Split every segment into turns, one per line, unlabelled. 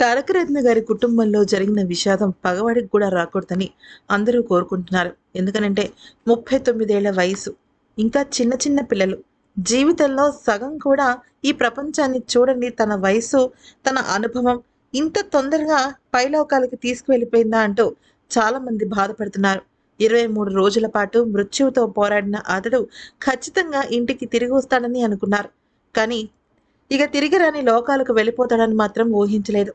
తారకరత్న గారి కుటుంబంలో జరిగిన విషాదం పగవాడికి కూడా రాకూడదని అందరూ కోరుకుంటున్నారు ఎందుకనంటే ముప్పై తొమ్మిదేళ్ల వయసు ఇంకా చిన్న చిన్న పిల్లలు జీవితంలో సగం కూడా ఈ ప్రపంచాన్ని చూడండి తన వయసు తన అనుభవం ఇంత తొందరగా పైలోకాలకి తీసుకువెళ్ళిపోయిందా అంటూ చాలామంది బాధపడుతున్నారు ఇరవై మూడు రోజుల పాటు మృత్యువుతో పోరాడిన అతడు ఖచ్చితంగా ఇంటికి తిరిగి వస్తాడని అనుకున్నారు కానీ ఇక తిరిగి రాని లోకాలకు వెళ్ళిపోతాడని మాత్రం ఊహించలేదు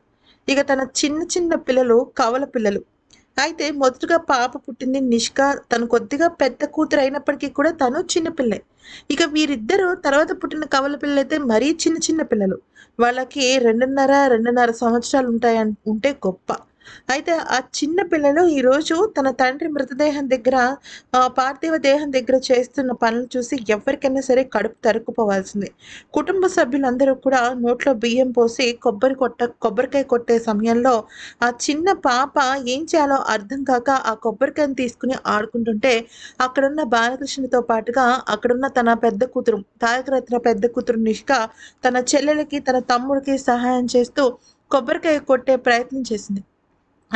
ఇక తన చిన్న చిన్న పిల్లలు కవల పిల్లలు అయితే మొదటగా పాప పుట్టింది నిష్క తను కొద్దిగా పెద్ద కూతురు అయినప్పటికీ కూడా తను చిన్నపిల్లే ఇక వీరిద్దరూ తర్వాత పుట్టిన కవల పిల్లలు అయితే మరీ చిన్న చిన్న పిల్లలు వాళ్ళకి రెండున్నర రెండున్నర సంవత్సరాలు ఉంటాయి ఉంటే గొప్ప అయితే ఆ చిన్న పిల్లలు ఈరోజు తన తండ్రి మృతదేహం దగ్గర పార్థివ దేహం దగ్గర చేస్తున్న పనులు చూసి ఎవరికైనా సరే కడుపు తరుక్కుపోవాల్సిందే కుటుంబ సభ్యులందరూ కూడా నోట్లో బియ్యం పోసి కొబ్బరి కొట్ట కొబ్బరికాయ కొట్టే సమయంలో ఆ చిన్న పాప ఏం చేయాలో అర్థం కాక ఆ కొబ్బరికాయను తీసుకుని ఆడుకుంటుంటే అక్కడున్న బాలకృష్ణతో పాటుగా అక్కడున్న తన పెద్ద కూతురు తారకరత్న పెద్ద కూతురు నిష్క తన చెల్లెలకి తన తమ్ముడికి సహాయం చేస్తూ కొబ్బరికాయ కొట్టే ప్రయత్నం చేసింది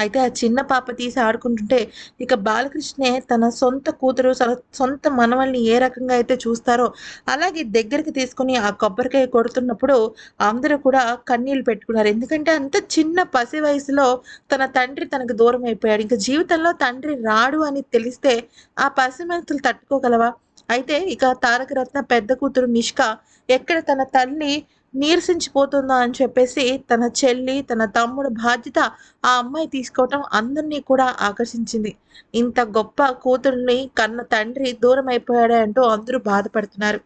అయితే ఆ చిన్న పాప తీసి ఆడుకుంటుంటే ఇక బాలకృష్ణే తన సొంత కూతురు సొంత మనవల్ని ఏ రకంగా అయితే చూస్తారో అలాగే దగ్గరికి తీసుకుని ఆ కొబ్బరికాయ కొడుతున్నప్పుడు అందరూ కూడా కన్నీళ్ళు పెట్టుకున్నారు ఎందుకంటే అంత చిన్న పసి వయసులో తన తండ్రి తనకు దూరం అయిపోయాడు ఇంకా జీవితంలో తండ్రి రాడు అని తెలిస్తే ఆ పసి మనసులు తట్టుకోగలవా అయితే ఇక తారక రత్న పెద్ద కూతురు నిష్క ఎక్కడ తన తల్లి నీరసించిపోతుందా అని చెప్పేసి తన చెల్లి తన తమ్ముడు బాధ్యత ఆ అమ్మాయి తీసుకోవటం అందరినీ కూడా ఆకర్షించింది ఇంత గొప్ప కూతుర్ని కన్న తండ్రి దూరం అయిపోయాడే అంటూ అందరూ బాధపడుతున్నారు